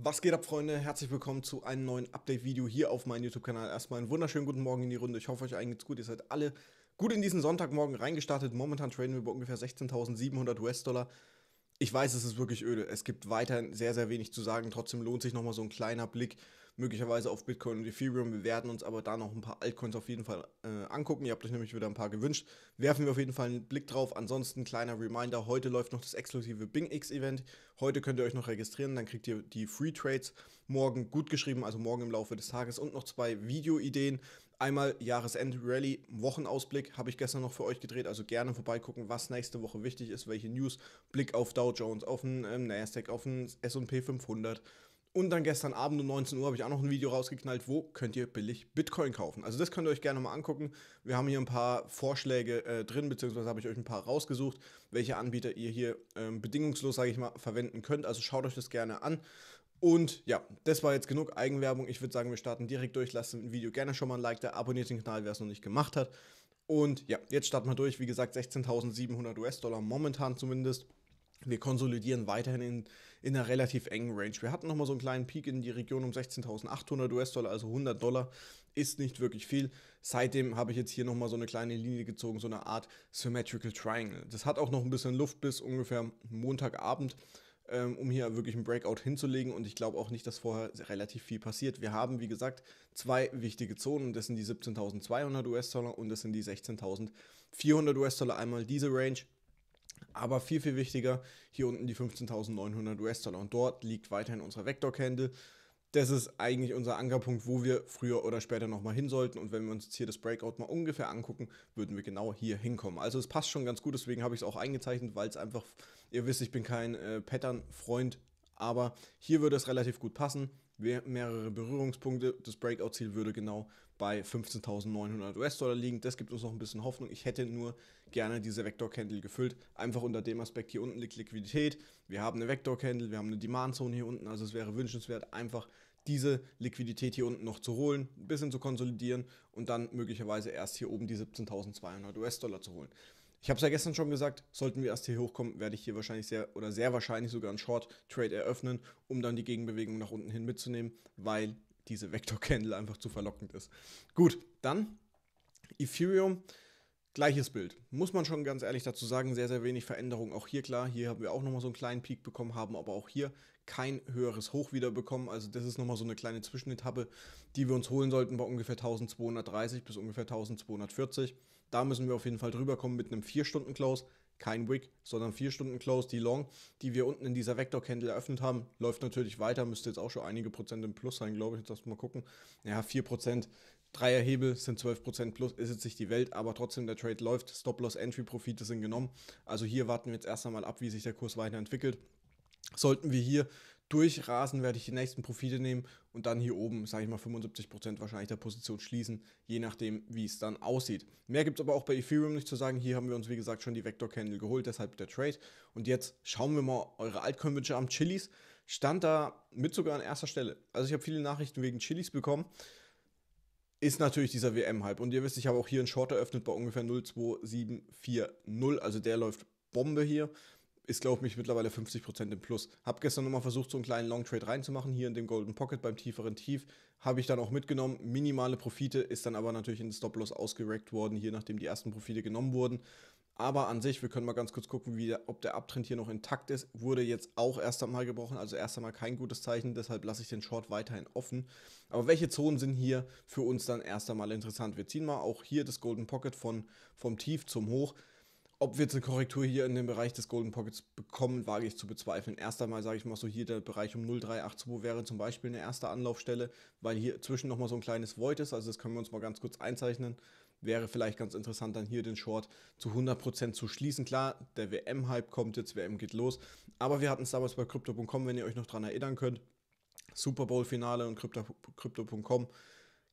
Was geht ab, Freunde? Herzlich willkommen zu einem neuen Update-Video hier auf meinem YouTube-Kanal. Erstmal einen wunderschönen guten Morgen in die Runde. Ich hoffe, euch allen geht's gut. Ihr seid alle gut in diesen Sonntagmorgen reingestartet. Momentan traden wir bei ungefähr 16.700 US-Dollar. Ich weiß, es ist wirklich öde. Es gibt weiterhin sehr, sehr wenig zu sagen. Trotzdem lohnt sich nochmal so ein kleiner Blick möglicherweise auf Bitcoin und Ethereum. Wir werden uns aber da noch ein paar Altcoins auf jeden Fall äh, angucken. Ihr habt euch nämlich wieder ein paar gewünscht. Werfen wir auf jeden Fall einen Blick drauf. Ansonsten kleiner Reminder, heute läuft noch das exklusive Bing X Event. Heute könnt ihr euch noch registrieren, dann kriegt ihr die Free Trades morgen gut geschrieben, also morgen im Laufe des Tages und noch zwei Videoideen. Einmal Jahresend-Rally, Wochenausblick habe ich gestern noch für euch gedreht, also gerne vorbeigucken, was nächste Woche wichtig ist, welche News, Blick auf Dow Jones, auf den ähm, Nasdaq, auf den S&P 500 und dann gestern Abend um 19 Uhr habe ich auch noch ein Video rausgeknallt, wo könnt ihr billig Bitcoin kaufen. Also das könnt ihr euch gerne mal angucken. Wir haben hier ein paar Vorschläge äh, drin, beziehungsweise habe ich euch ein paar rausgesucht, welche Anbieter ihr hier ähm, bedingungslos, sage ich mal, verwenden könnt. Also schaut euch das gerne an. Und ja, das war jetzt genug Eigenwerbung. Ich würde sagen, wir starten direkt durch. Lasst ein Video gerne schon mal ein Like da, abonniert den Kanal, wer es noch nicht gemacht hat. Und ja, jetzt starten wir durch. Wie gesagt, 16.700 US-Dollar momentan zumindest. Wir konsolidieren weiterhin in, in einer relativ engen Range. Wir hatten nochmal so einen kleinen Peak in die Region um 16.800 US-Dollar, also 100 Dollar ist nicht wirklich viel. Seitdem habe ich jetzt hier nochmal so eine kleine Linie gezogen, so eine Art Symmetrical Triangle. Das hat auch noch ein bisschen Luft bis ungefähr Montagabend, ähm, um hier wirklich einen Breakout hinzulegen und ich glaube auch nicht, dass vorher relativ viel passiert. Wir haben, wie gesagt, zwei wichtige Zonen, das sind die 17.200 US-Dollar und das sind die 16.400 US-Dollar, einmal diese Range aber viel, viel wichtiger, hier unten die 15.900 US-Dollar. Und dort liegt weiterhin unsere Vector-Candle. Das ist eigentlich unser Ankerpunkt, wo wir früher oder später nochmal hin sollten. Und wenn wir uns jetzt hier das Breakout mal ungefähr angucken, würden wir genau hier hinkommen. Also es passt schon ganz gut, deswegen habe ich es auch eingezeichnet, weil es einfach, ihr wisst, ich bin kein äh, Pattern-Freund, aber hier würde es relativ gut passen mehrere Berührungspunkte. Das Breakout-Ziel würde genau bei 15.900 US-Dollar liegen. Das gibt uns noch ein bisschen Hoffnung. Ich hätte nur gerne diese Vector-Candle gefüllt. Einfach unter dem Aspekt, hier unten liegt Liquidität. Wir haben eine Vector-Candle, wir haben eine Demand-Zone hier unten. Also es wäre wünschenswert, einfach diese Liquidität hier unten noch zu holen, ein bisschen zu konsolidieren und dann möglicherweise erst hier oben die 17.200 US-Dollar zu holen. Ich habe es ja gestern schon gesagt, sollten wir erst hier hochkommen, werde ich hier wahrscheinlich sehr oder sehr wahrscheinlich sogar einen Short Trade eröffnen, um dann die Gegenbewegung nach unten hin mitzunehmen, weil diese Vector Candle einfach zu verlockend ist. Gut, dann Ethereum. Gleiches Bild. Muss man schon ganz ehrlich dazu sagen, sehr, sehr wenig Veränderung. Auch hier klar, hier haben wir auch nochmal so einen kleinen Peak bekommen, haben aber auch hier kein höheres Hoch wieder bekommen. Also das ist nochmal so eine kleine Zwischenetappe, die wir uns holen sollten bei ungefähr 1230 bis ungefähr 1240. Da müssen wir auf jeden Fall drüber kommen mit einem 4-Stunden-Close. Kein Wick, sondern 4-Stunden-Close. Die Long, die wir unten in dieser Vector-Candle eröffnet haben, läuft natürlich weiter. Müsste jetzt auch schon einige Prozent im Plus sein, glaube ich. Jetzt lass mal gucken. Ja, 4 Prozent. Dreierhebel sind 12% plus, ist jetzt nicht die Welt, aber trotzdem der Trade läuft. Stop-Loss-Entry-Profite sind genommen. Also hier warten wir jetzt erst einmal ab, wie sich der Kurs weiterentwickelt. Sollten wir hier durchrasen, werde ich die nächsten Profite nehmen und dann hier oben, sage ich mal, 75% wahrscheinlich der Position schließen, je nachdem, wie es dann aussieht. Mehr gibt es aber auch bei Ethereum nicht zu sagen. Hier haben wir uns, wie gesagt, schon die Vector Candle geholt, deshalb der Trade. Und jetzt schauen wir mal eure Altcoin-Wünsche am Chilis. Stand da mit sogar an erster Stelle. Also ich habe viele Nachrichten wegen Chilis bekommen. Ist natürlich dieser WM-Hype. Und ihr wisst, ich habe auch hier einen Short eröffnet bei ungefähr 02740. Also der läuft Bombe hier ist, glaube ich, mittlerweile 50% im Plus. Habe gestern nochmal versucht, so einen kleinen Long Trade reinzumachen, hier in dem Golden Pocket beim tieferen Tief. Habe ich dann auch mitgenommen. Minimale Profite ist dann aber natürlich in den Stop-Loss ausgerackt worden, hier nachdem die ersten Profite genommen wurden. Aber an sich, wir können mal ganz kurz gucken, wie der, ob der Abtrend hier noch intakt ist. Wurde jetzt auch erst einmal gebrochen, also erst einmal kein gutes Zeichen. Deshalb lasse ich den Short weiterhin offen. Aber welche Zonen sind hier für uns dann erst einmal interessant? Wir ziehen mal auch hier das Golden Pocket von, vom Tief zum Hoch. Ob wir jetzt eine Korrektur hier in dem Bereich des Golden Pockets bekommen, wage ich zu bezweifeln. Erst einmal sage ich mal so, hier der Bereich um 0,382 wäre zum Beispiel eine erste Anlaufstelle, weil hier zwischen nochmal so ein kleines Void ist, also das können wir uns mal ganz kurz einzeichnen. Wäre vielleicht ganz interessant, dann hier den Short zu 100% zu schließen. Klar, der WM-Hype kommt jetzt, WM geht los. Aber wir hatten es damals bei Crypto.com, wenn ihr euch noch daran erinnern könnt. Super Bowl-Finale und Crypto.com. Crypto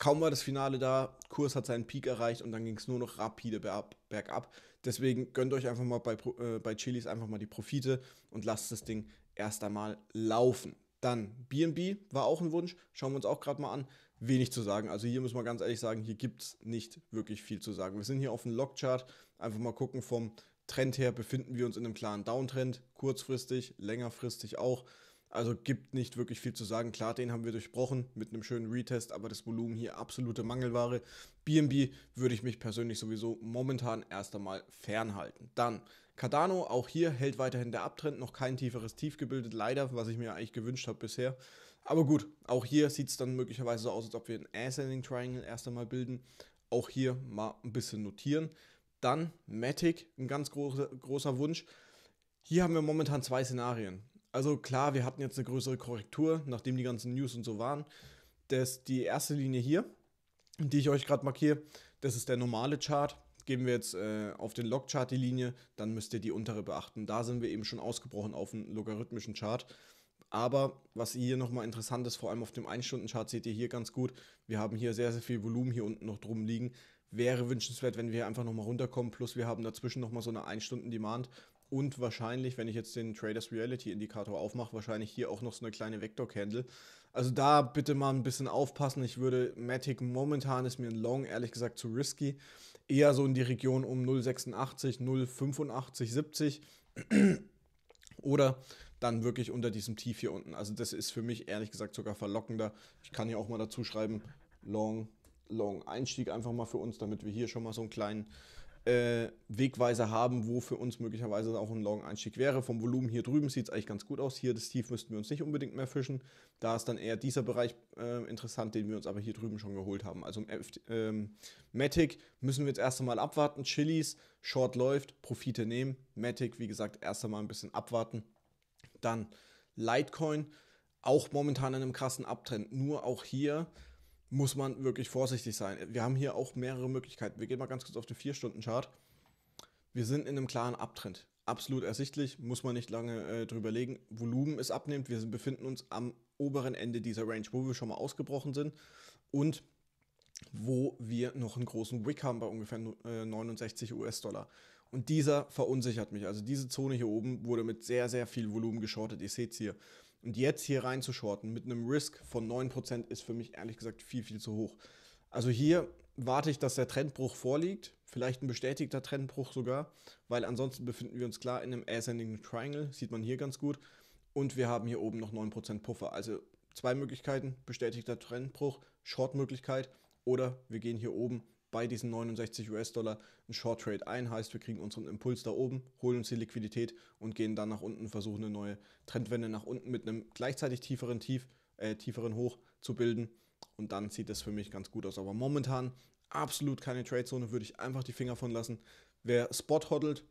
Kaum war das Finale da, Kurs hat seinen Peak erreicht und dann ging es nur noch rapide bergab. Deswegen gönnt euch einfach mal bei, äh, bei Chilis einfach mal die Profite und lasst das Ding erst einmal laufen. Dann BNB war auch ein Wunsch, schauen wir uns auch gerade mal an. Wenig zu sagen. Also hier muss man ganz ehrlich sagen, hier gibt es nicht wirklich viel zu sagen. Wir sind hier auf dem Logchart. Einfach mal gucken, vom Trend her befinden wir uns in einem klaren Downtrend, kurzfristig, längerfristig auch. Also gibt nicht wirklich viel zu sagen. Klar, den haben wir durchbrochen mit einem schönen Retest, aber das Volumen hier absolute Mangelware. BNB würde ich mich persönlich sowieso momentan erst einmal fernhalten. Dann Cardano, auch hier hält weiterhin der Abtrend, noch kein tieferes Tief gebildet, leider, was ich mir eigentlich gewünscht habe bisher. Aber gut, auch hier sieht es dann möglicherweise so aus, als ob wir ein Ascending Triangle erst einmal bilden. Auch hier mal ein bisschen notieren. Dann Matic, ein ganz großer, großer Wunsch. Hier haben wir momentan zwei Szenarien. Also klar, wir hatten jetzt eine größere Korrektur, nachdem die ganzen News und so waren. Das, die erste Linie hier, die ich euch gerade markiere, das ist der normale Chart. Geben wir jetzt äh, auf den Log-Chart die Linie, dann müsst ihr die untere beachten. Da sind wir eben schon ausgebrochen auf einen logarithmischen Chart. Aber was hier nochmal interessant ist, vor allem auf dem 1-Stunden-Chart seht ihr hier ganz gut, wir haben hier sehr, sehr viel Volumen hier unten noch drum liegen. Wäre wünschenswert, wenn wir einfach nochmal runterkommen, plus wir haben dazwischen nochmal so eine 1-Stunden-Demand, und wahrscheinlich, wenn ich jetzt den Traders Reality Indikator aufmache, wahrscheinlich hier auch noch so eine kleine Vector Candle. Also da bitte mal ein bisschen aufpassen. Ich würde Matic momentan ist mir ein Long ehrlich gesagt zu risky. Eher so in die Region um 0,86, 0,85, 70 oder dann wirklich unter diesem Tief hier unten. Also das ist für mich ehrlich gesagt sogar verlockender. Ich kann hier auch mal dazu schreiben Long Long Einstieg einfach mal für uns, damit wir hier schon mal so einen kleinen äh, Wegweiser haben, wo für uns möglicherweise auch ein Long-Einstieg wäre. Vom Volumen hier drüben sieht es eigentlich ganz gut aus. Hier das Tief müssten wir uns nicht unbedingt mehr fischen. Da ist dann eher dieser Bereich äh, interessant, den wir uns aber hier drüben schon geholt haben. Also im ähm, Matic müssen wir jetzt erst einmal abwarten. Chilis, Short läuft, Profite nehmen. Matic, wie gesagt, erst einmal ein bisschen abwarten. Dann Litecoin, auch momentan in einem krassen Abtrend. Nur auch hier muss man wirklich vorsichtig sein. Wir haben hier auch mehrere Möglichkeiten. Wir gehen mal ganz kurz auf den 4-Stunden-Chart. Wir sind in einem klaren Abtrend. Absolut ersichtlich, muss man nicht lange äh, drüber legen. Volumen ist abnehmend. Wir befinden uns am oberen Ende dieser Range, wo wir schon mal ausgebrochen sind und wo wir noch einen großen Wick haben bei ungefähr 69 äh, US-Dollar. Und dieser verunsichert mich. Also diese Zone hier oben wurde mit sehr, sehr viel Volumen geschortet. Ihr seht es hier. Und jetzt hier rein zu shorten mit einem Risk von 9% ist für mich ehrlich gesagt viel, viel zu hoch. Also hier warte ich, dass der Trendbruch vorliegt, vielleicht ein bestätigter Trendbruch sogar, weil ansonsten befinden wir uns klar in einem Ascending Triangle, sieht man hier ganz gut. Und wir haben hier oben noch 9% Puffer. Also zwei Möglichkeiten, bestätigter Trendbruch, Short-Möglichkeit oder wir gehen hier oben bei diesen 69 US-Dollar einen Short Trade ein. Heißt, wir kriegen unseren Impuls da oben, holen uns die Liquidität und gehen dann nach unten, versuchen eine neue Trendwende nach unten mit einem gleichzeitig tieferen Tief, äh, tieferen Hoch zu bilden. Und dann sieht das für mich ganz gut aus. Aber momentan absolut keine Trade-Zone, würde ich einfach die Finger von lassen. Wer Spot hoddelt,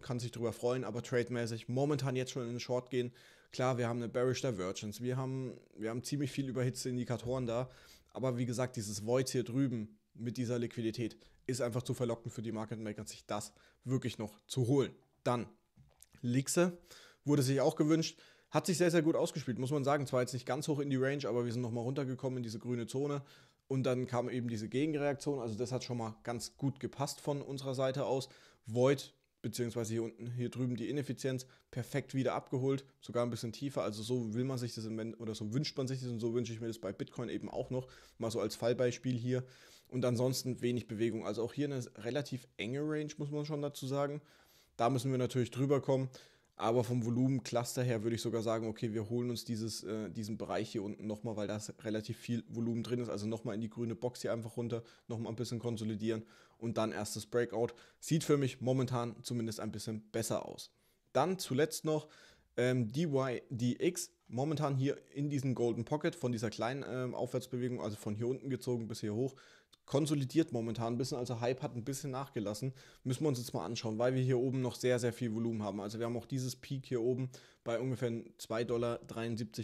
kann sich darüber freuen, aber trademäßig momentan jetzt schon in den Short gehen. Klar, wir haben eine Bearish Divergence, wir haben, wir haben ziemlich viel überhitzte Indikatoren da, aber wie gesagt, dieses Void hier drüben, mit dieser Liquidität ist einfach zu verlockend für die Market Maker, sich das wirklich noch zu holen. Dann Lixe wurde sich auch gewünscht, hat sich sehr, sehr gut ausgespielt, muss man sagen. Zwar jetzt nicht ganz hoch in die Range, aber wir sind nochmal runtergekommen in diese grüne Zone. Und dann kam eben diese Gegenreaktion. Also das hat schon mal ganz gut gepasst von unserer Seite aus. Void, beziehungsweise hier unten, hier drüben die Ineffizienz, perfekt wieder abgeholt, sogar ein bisschen tiefer. Also so will man sich das im, oder so wünscht man sich das und so wünsche ich mir das bei Bitcoin eben auch noch. Mal so als Fallbeispiel hier und ansonsten wenig Bewegung. Also auch hier eine relativ enge Range, muss man schon dazu sagen. Da müssen wir natürlich drüber kommen. Aber vom Volumencluster her würde ich sogar sagen, okay, wir holen uns dieses, äh, diesen Bereich hier unten nochmal, weil da relativ viel Volumen drin ist. Also nochmal in die grüne Box hier einfach runter, nochmal ein bisschen konsolidieren und dann erstes Breakout. Sieht für mich momentan zumindest ein bisschen besser aus. Dann zuletzt noch ähm, DYDX, momentan hier in diesem Golden Pocket von dieser kleinen ähm, Aufwärtsbewegung, also von hier unten gezogen bis hier hoch, konsolidiert momentan ein bisschen, also Hype hat ein bisschen nachgelassen. Müssen wir uns jetzt mal anschauen, weil wir hier oben noch sehr, sehr viel Volumen haben. Also wir haben auch dieses Peak hier oben bei ungefähr 2,73 Dollar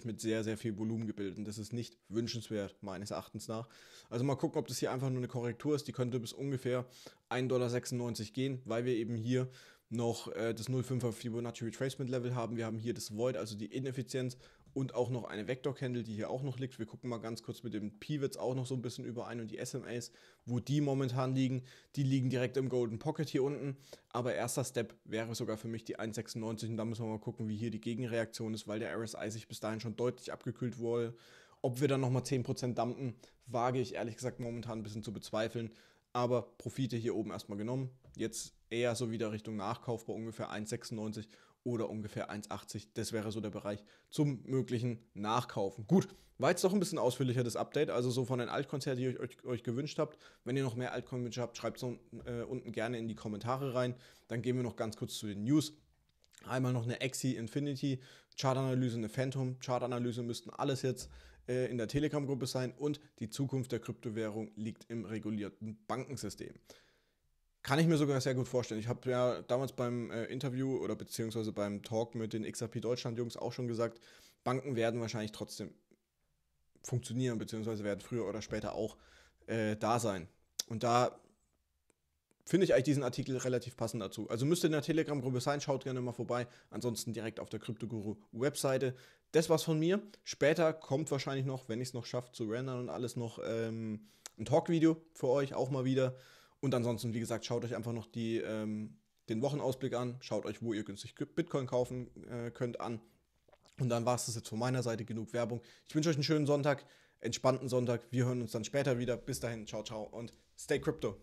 mit sehr, sehr viel Volumen gebildet. Und das ist nicht wünschenswert, meines Erachtens nach. Also mal gucken, ob das hier einfach nur eine Korrektur ist. Die könnte bis ungefähr 1,96 Dollar gehen, weil wir eben hier noch äh, das 0,5er Fibonacci Retracement Level haben. Wir haben hier das Void, also die Ineffizienz und auch noch eine Vector Candle, die hier auch noch liegt. Wir gucken mal ganz kurz mit den Pivots auch noch so ein bisschen überein und die SMAs, wo die momentan liegen. Die liegen direkt im Golden Pocket hier unten. Aber erster Step wäre sogar für mich die 1,96 und da müssen wir mal gucken, wie hier die Gegenreaktion ist, weil der RSI sich bis dahin schon deutlich abgekühlt wurde. Ob wir dann nochmal 10% dumpen, wage ich ehrlich gesagt momentan ein bisschen zu bezweifeln. Aber Profite hier oben erstmal genommen. Jetzt eher so wieder Richtung Nachkauf bei ungefähr 1,96 oder ungefähr 1,80. Das wäre so der Bereich zum möglichen Nachkaufen. Gut, war jetzt doch ein bisschen ausführlicher das Update, also so von den Altkonzerten, die ihr euch, euch, gewünscht habt. Wenn ihr noch mehr Altkonzerte habt, schreibt es äh, unten gerne in die Kommentare rein. Dann gehen wir noch ganz kurz zu den News. Einmal noch eine Exi Infinity Chartanalyse, eine Phantom Chartanalyse müssten alles jetzt äh, in der Telegram-Gruppe sein und die Zukunft der Kryptowährung liegt im regulierten Bankensystem. Kann ich mir sogar sehr gut vorstellen. Ich habe ja damals beim äh, Interview oder beziehungsweise beim Talk mit den XRP Deutschland-Jungs auch schon gesagt, Banken werden wahrscheinlich trotzdem funktionieren, beziehungsweise werden früher oder später auch äh, da sein. Und da finde ich eigentlich diesen Artikel relativ passend dazu. Also müsst ihr in der Telegram-Gruppe sein, schaut gerne mal vorbei. Ansonsten direkt auf der Kryptoguru-Webseite. Das war's von mir. Später kommt wahrscheinlich noch, wenn ich es noch schaffe, zu rendern und alles noch ähm, ein Talk-Video für euch, auch mal wieder. Und ansonsten, wie gesagt, schaut euch einfach noch die, ähm, den Wochenausblick an, schaut euch, wo ihr günstig Bitcoin kaufen äh, könnt, an. Und dann war es das jetzt von meiner Seite genug Werbung. Ich wünsche euch einen schönen Sonntag, entspannten Sonntag. Wir hören uns dann später wieder. Bis dahin, ciao, ciao und stay crypto.